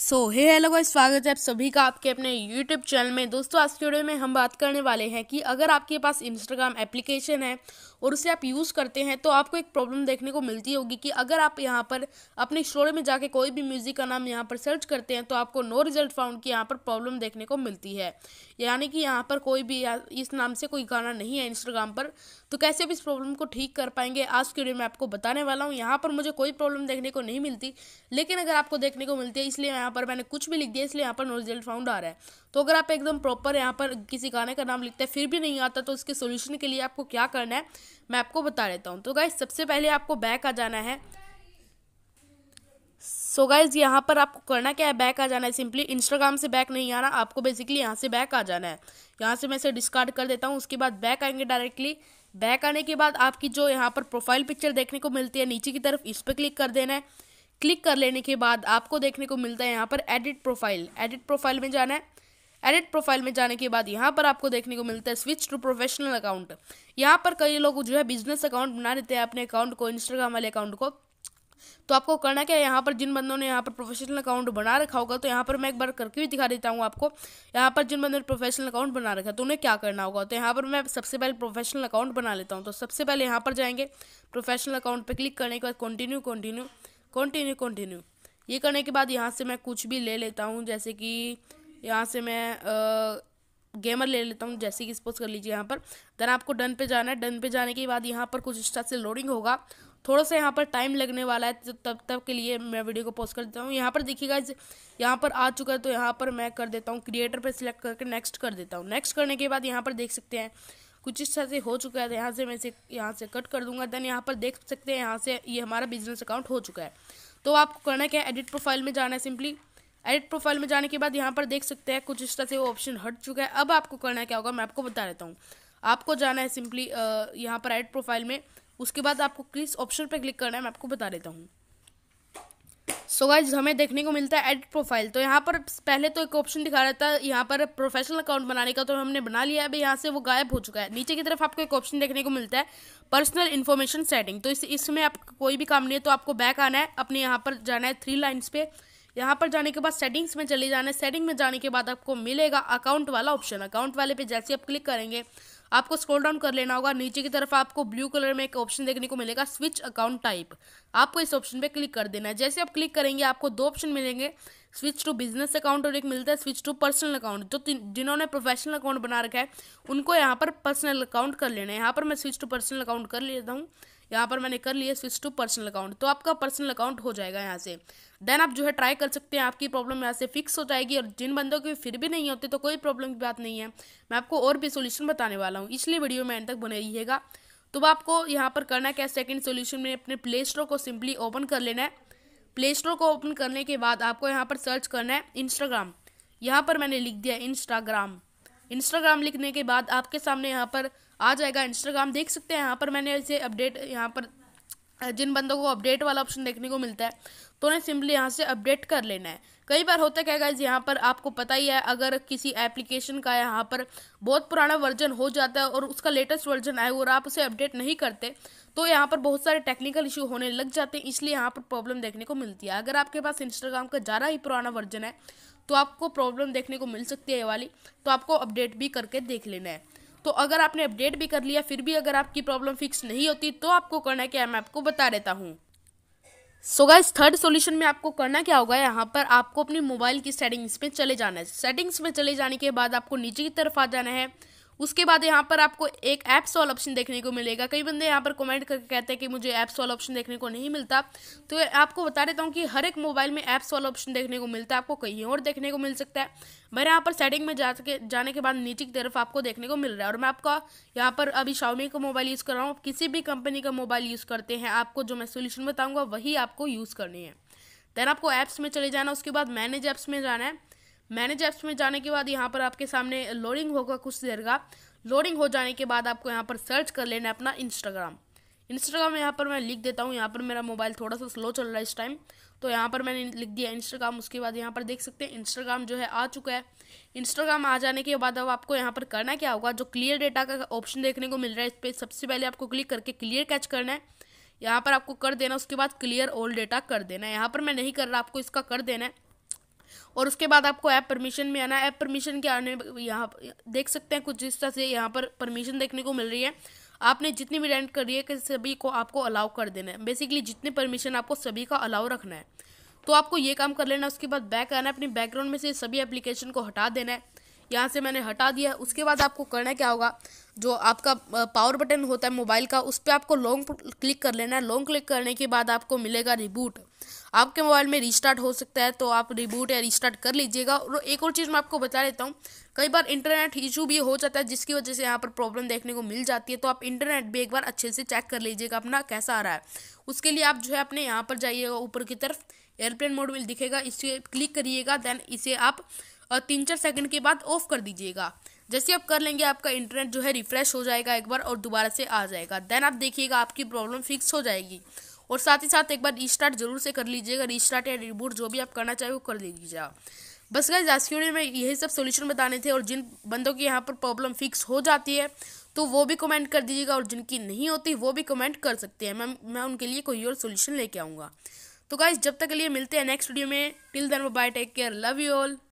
सो हे hello guys स्वागत है आप सभी का आपके अपने यूट्यूब चैनल में दोस्तों आज के वीडियो में हम बात करने वाले हैं कि अगर आपके पास इंस्टाग्राम एप्लीकेशन है और उसे आप यूज़ करते हैं तो आपको एक प्रॉब्लम देखने को मिलती होगी कि अगर आप यहाँ पर अपने स्टोर में जाके कोई भी म्यूज़िक का नाम यहाँ पर सर्च करते हैं तो आपको नो रिजल्ट फाउंड की यहाँ पर प्रॉब्लम देखने को मिलती है यानी कि यहाँ पर कोई भी इस नाम से कोई गाना नहीं है इंस्टाग्राम पर तो कैसे आप इस प्रॉब्लम को ठीक कर पाएंगे आज के वीडियो में आपको बताने वाला हूँ यहाँ पर मुझे कोई प्रॉब्लम देखने को नहीं मिलती लेकिन अगर आपको देखने को मिलती है इसलिए यहाँ पर मैंने कुछ भी लिख दिया इसलिए यहाँ पर नो रिजल्ट फाउंड आ रहा है तो अगर आप एकदम प्रॉपर यहाँ पर किसी गाने का नाम लिखते हैं फिर भी नहीं आता तो उसके सोल्यूशन के लिए आपको क्या करना है मैं आपको बता देता हूँ तो गाइज सबसे पहले आपको बैक आ जाना है सो so गाइज यहाँ पर आपको करना क्या है बैक आ जाना है सिंपली इंस्टाग्राम से बैक नहीं आना आपको बेसिकली यहाँ से बैक आ जाना है यहाँ से मैं इसे डिस्कार्ड कर देता हूँ उसके बाद बैक आएंगे डायरेक्टली बैक आने के बाद आपकी जो यहाँ पर प्रोफाइल पिक्चर देखने को मिलती है नीचे की तरफ इस पर क्लिक कर देना है क्लिक कर लेने के बाद आपको देखने को मिलता है यहाँ पर एडिट प्रोफाइल एडिट प्रोफाइल में जाना है एडिट प्रोफाइल में जाने के बाद यहाँ पर आपको देखने को मिलता है स्विच टू प्रोफेशनल अकाउंट यहाँ पर कई लोग जो है बिजनेस अकाउंट बना देते हैं अपने अकाउंट को इंस्टाग्राम वाले अकाउंट को तो आपको करना क्या है यहाँ पर जिन बंदों ने यहाँ पर प्रोफेशनल अकाउंट बना रखा होगा तो यहाँ पर मैं एक बार करके भी दिखा देता हूँ आपको यहाँ पर जिन बंदों ने प्रोफेशनल अकाउंट बना रखा है तो उन्हें क्या करना होगा तो यहाँ पर मैं सबसे पहले प्रोफेशनल अकाउंट बना लेता हूँ तो सबसे पहले यहाँ पर जाएंगे प्रोफेशनल अकाउंट पर क्लिक करने के बाद कंटिन्यू कंटिन्यू कंटिन्यू कंटिन्यू ये करने के बाद यहाँ से मैं कुछ भी ले लेता हूँ जैसे कि यहाँ से मैं आ, गेमर ले लेता हूँ जैसे कि स्पोज कर लीजिए यहाँ पर देन आपको डन पे जाना है डन पे जाने के बाद यहाँ पर कुछ स्टार से लोडिंग होगा थोड़ा सा यहाँ पर टाइम लगने वाला है तो तब तक के लिए मैं वीडियो को पोस्ट कर देता हूँ यहाँ पर देखिएगा यहाँ पर आ चुका है तो यहाँ पर मैं कर देता हूँ क्रिएटर पर सिलेक्ट करके नेक्स्ट कर देता हूँ नेक्स्ट करने के बाद यहाँ पर देख सकते हैं कुछ इस तरह से हो चुका है तो यहाँ से मैं इसे यहाँ से कट कर दूंगा देन यहाँ पर देख सकते हैं यहाँ से ये यह हमारा बिजनेस अकाउंट हो चुका है तो आपको करना क्या है एडिट प्रोफाइल में जाना है सिंपली एडिट प्रोफाइल में जाने के बाद यहाँ पर देख सकते हैं कुछ इस तरह से वो ऑप्शन हट चुका है अब आपको करना है क्या होगा मैं आपको बता देता हूँ आपको जाना है सिंपली यहाँ पर एडिट प्रोफाइल में उसके बाद आपको किस ऑप्शन पर क्लिक करना है मैं आपको बता देता हूँ सो so गाइज हमें देखने को मिलता है एडिट प्रोफाइल तो यहाँ पर पहले तो एक ऑप्शन दिखा रहा था यहाँ पर प्रोफेशनल अकाउंट बनाने का तो हमने बना लिया है अभी यहाँ से वो गायब हो चुका है नीचे की तरफ आपको एक ऑप्शन देखने को मिलता है पर्सनल इन्फॉर्मेशन सेटिंग तो इस इसमें आप कोई भी काम नहीं है तो आपको बैक आना है अपने यहाँ पर जाना है थ्री लाइन्स पे यहाँ पर जाने के बाद सेटिंग्स में चले जाना है सेटिंग में जाने के बाद आपको मिलेगा अकाउंट वाला ऑप्शन अकाउंट वाले पे जैसे आप क्लिक करेंगे आपको स्क्रॉल डाउन कर लेना होगा नीचे की तरफ आपको ब्लू कलर में एक ऑप्शन देखने को मिलेगा स्विच अकाउंट टाइप आपको इस ऑप्शन पे क्लिक कर देना है जैसे आप क्लिक करेंगे आपको दो ऑप्शन मिलेंगे स्विच टू बिजनेस अकाउंट और एक मिलता है स्विच टू पर्सनल अकाउंट जो जिन्होंने प्रोफेशनल अकाउंट बना रखा है उनको यहाँ पर पर्सनल अकाउंट कर लेना है यहाँ पर मैं स्विच टू पर्सनल अकाउंट कर लेता हूँ यहाँ पर मैंने कर लिया स्विच टू पर्सनल अकाउंट तो आपका पर्सनल अकाउंट हो जाएगा यहाँ से देन आप जो है ट्राई कर सकते हैं आपकी प्रॉब्लम यहाँ से फिक्स हो जाएगी और जिन बंदों के फिर भी नहीं होते तो कोई प्रॉब्लम की बात नहीं है मैं आपको और भी सोल्यूशन बताने वाला हूँ इसलिए वीडियो में एंड तक बने रहिएगा तो आपको यहाँ पर करना क्या सेकेंड सोल्यूशन में अपने प्ले स्टोर को सिंपली ओपन कर लेना है प्ले स्टोर को ओपन करने के बाद आपको यहाँ पर सर्च करना है इंस्टाग्राम यहाँ पर मैंने लिख दिया इंस्टाग्राम इंस्टाग्राम लिखने के बाद आपके सामने यहाँ पर आ जाएगा इंस्टाग्राम देख सकते हैं यहाँ पर मैंने इसे अपडेट यहाँ पर जिन बंदों को अपडेट वाला ऑप्शन देखने को मिलता है तो उन्हें सिंपली यहाँ से अपडेट कर लेना है कई बार होता क्या गाइज यहाँ पर आपको पता ही है अगर किसी एप्लीकेशन का यहाँ पर बहुत पुराना वर्जन हो जाता है और उसका लेटेस्ट वर्जन आए और आप उसे अपडेट नहीं करते तो यहाँ पर बहुत सारे टेक्निकल इशू होने लग जाते हैं इसलिए यहाँ पर प्रॉब्लम देखने को मिलती है अगर आपके पास इंस्टाग्राम का ज़्यादा ही पुराना वर्जन है तो आपको प्रॉब्लम देखने को मिल सकती है ये वाली तो आपको अपडेट भी करके देख लेना है तो अगर आपने अपडेट भी कर लिया फिर भी अगर आपकी प्रॉब्लम फिक्स नहीं होती तो आपको करना है क्या मैं आपको बता देता हूँ सो इस थर्ड सॉल्यूशन में आपको करना क्या होगा यहाँ पर आपको अपनी मोबाइल की सेटिंग्स में चले जाना है सेटिंग्स में चले जाने के बाद आपको नीचे की तरफ आ जाना है उसके बाद यहाँ पर आपको एक ऐप सॉल ऑप्शन देखने को मिलेगा कई बंदे यहाँ पर कमेंट करके कहते हैं कि मुझे ऐप सॉल ऑप्शन देखने को नहीं मिलता तो आपको बता देता हूँ कि हर एक मोबाइल में ऐप सॉल ऑप्शन देखने को मिलता है आपको कहीं और देखने को मिल सकता है मेरे यहाँ पर सेटिंग में जा के जाने के बाद नीचे की तरफ आपको देखने को मिल रहा है और मैं आपका यहाँ पर अभी शाउमी का मोबाइल यूज़ कर रहा हूँ किसी भी कंपनी का मोबाइल यूज़ करते हैं आपको जो मैं सोल्यूशन बताऊँगा वही आपको यूज़ करनी है देन आपको ऐप्स में चले जाना उसके बाद मैनेज ऐप्स में जाना है मैनेज ऐप्स में जाने के बाद यहाँ पर आपके सामने लोडिंग होगा कुछ देर का लोडिंग हो जाने के बाद आपको यहाँ पर सर्च कर लेना है अपना इंस्टाग्राम इंस्टाग्राम यहाँ पर मैं लिख देता हूँ यहाँ पर मेरा मोबाइल थोड़ा सा स्लो चल रहा है इस टाइम तो यहाँ पर मैंने लिख दिया इंस्टाग्राम उसके बाद यहाँ पर देख सकते हैं इंस्टाग्राम जो है आ चुका है इंस्टाग्राम आ जाने के बाद अब आपको यहाँ पर करना क्या होगा जो क्लियर डेटा का ऑप्शन देखने को मिल रहा है इस पर सबसे पहले आपको क्लिक करके क्लियर कैच करना है यहाँ पर आपको कर देना उसके बाद क्लियर ऑल डेटा कर देना है यहाँ पर मैं नहीं कर रहा आपको इसका कर देना है और उसके बाद आपको ऐप परमिशन में आना ऐप परमिशन के आने यहाँ देख सकते हैं कुछ जिस तरह से यहाँ पर परमिशन देखने को मिल रही है आपने जितनी भी रेंट करी है कि सभी को आपको अलाउ कर देना है बेसिकली जितने परमिशन आपको सभी का अलाउ रखना है तो आपको ये काम कर लेना उसके बाद बैक आना है अपनी बैकग्राउंड में से सभी एप्लीकेशन को हटा देना है यहाँ से मैंने हटा दिया है उसके बाद आपको करना क्या होगा जो आपका पावर बटन होता है मोबाइल का उस पर आपको लॉन्ग क्लिक कर लेना है लॉन्ग क्लिक करने के बाद आपको मिलेगा रिबूट आपके मोबाइल में रिस्टार्ट हो सकता है तो आप रिबूट या रिस्टार्ट कर लीजिएगा और एक और चीज़ मैं आपको बता देता हूँ कई बार इंटरनेट इशू भी हो जाता है जिसकी वजह से यहाँ पर प्रॉब्लम देखने को मिल जाती है तो आप इंटरनेट भी एक बार अच्छे से चेक कर लीजिएगा अपना कैसा आ रहा है उसके लिए आप जो है अपने यहाँ पर जाइएगा ऊपर की तरफ एयरप्लेन मोड में दिखेगा इसे क्लिक करिएगा देन इसे आप और तीन चार सेकंड के बाद ऑफ कर दीजिएगा जैसे आप कर लेंगे आपका इंटरनेट जो है रिफ्रेश हो जाएगा एक बार और दोबारा से आ जाएगा देन आप देखिएगा आपकी प्रॉब्लम फिक्स हो जाएगी और साथ ही साथ एक बार रिस्टार्ट जरूर से कर लीजिएगा रिस्टार्ट या रिबूट जो भी आप करना चाहे वो कर लीजिएगा बस गाइज आज की वीडियो में यही सब सोल्यूशन बताने थे और जिन बंदों की यहाँ पर प्रॉब्लम फिक्स हो जाती है तो वो भी कमेंट कर दीजिएगा और जिनकी नहीं होती वो भी कमेंट कर सकते हैं मैं मैं उनके लिए कोई और सोल्यूशन लेके आऊँगा तो गाइज जब तक के लिए मिलते हैं नेक्स्ट वीडियो में till then bye take care love you all